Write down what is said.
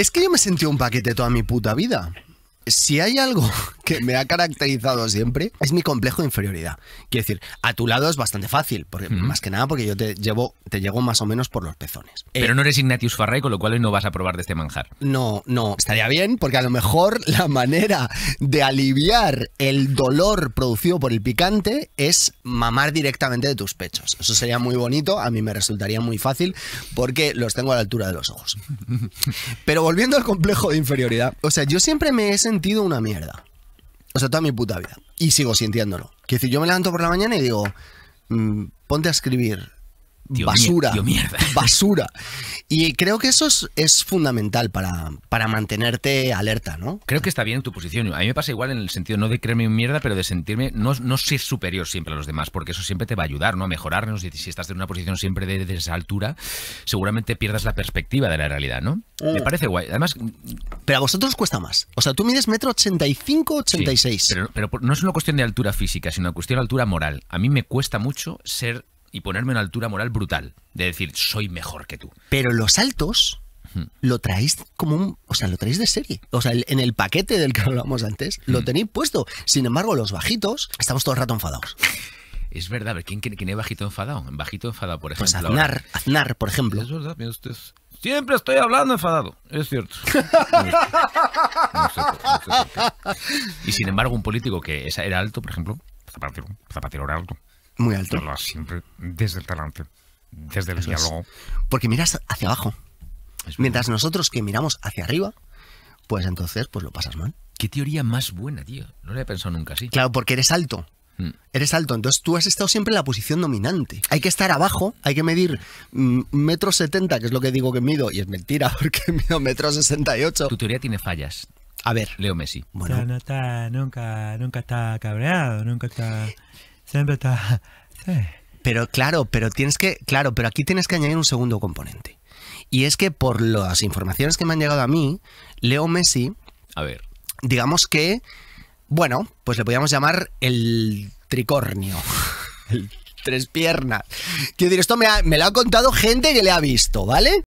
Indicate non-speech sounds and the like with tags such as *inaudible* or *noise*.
Es que yo me sentí un paquete toda mi puta vida. Si hay algo me ha caracterizado siempre es mi complejo de inferioridad. Quiero decir, a tu lado es bastante fácil, porque, más que nada porque yo te llevo, te llego más o menos por los pezones. Eh, Pero no eres Ignatius Farray, con lo cual hoy no vas a probar de este manjar. No, no. Estaría bien, porque a lo mejor *laughs* la manera de aliviar el dolor producido por el picante es mamar directamente de tus pechos. Eso sería muy bonito, a mí me resultaría muy fácil, porque los tengo a la altura de los ojos. *laughs* Pero volviendo al complejo de inferioridad, o sea, yo siempre me he sentido una mierda. O sea, toda mi puta vida. Y sigo sintiéndolo. Que decir, yo me levanto por la mañana y digo, mm, ponte a escribir basura. Tío, mierda. *laughs* Basura. Y creo que eso es, fundamental para, para, mantenerte alerta, ¿no? Creo que está bien tu posición. A mí me pasa igual en el sentido no de creerme en mierda, pero de sentirme no, no ser superior siempre a los demás, porque eso siempre te va a ayudar, ¿no? A mejorarnos. si estás en una posición siempre de, esa altura, seguramente pierdas la perspectiva de la realidad, ¿no? Mm. Me parece guay. Además. Pero a vosotros cuesta más. O sea, tú mides metro 85, 86. pero, pero no es una cuestión de altura física, sino una cuestión de altura moral. A mí me cuesta mucho ser y ponerme una altura moral brutal, de decir, soy mejor que tú. Pero los altos lo traéis como un, o sea, lo traéis de serie. O sea, en el paquete del que hablábamos antes, lo tenéis puesto. Sin embargo, los bajitos, estamos todo el rato enfadados. Es verdad, ¿quién, quién, es bajito enfadado? Bajito enfadado, por pues ejemplo. Pues Aznar, por ejemplo. Es verdad, Siempre estoy hablando enfadado, es cierto. *laughs* y sin embargo, un político que era alto, por ejemplo, Zapatero, Zapatero era alto. Muy alto. siempre desde el talante, desde el diálogo. Porque miras hacia abajo. Mientras nosotros que miramos hacia arriba, pues entonces pues lo pasas mal. Qué teoría más buena, tío. No lo he pensado nunca así. Claro, porque eres alto. Mm. Eres alto, entonces tú has estado siempre en la posición dominante. Hay que estar abajo, hay que medir mm, metro setenta, que es lo que digo que mido, y es mentira, *laughs* porque mido metro sesenta y ocho. Tu teoría tiene fallas. A ver. Leo Messi. Bueno. nunca, nunca está cabreado, nunca está... *laughs* Pero claro, pero tienes que, claro, pero aquí tienes que añadir un segundo componente. Y es que por las informaciones que me han llegado a mí, Leo Messi, a ver, digamos que, bueno, pues le podríamos llamar el tricornio, *laughs* el tres piernas. Quiero decir, esto me, me lo ha contado gente que le ha visto, ¿vale?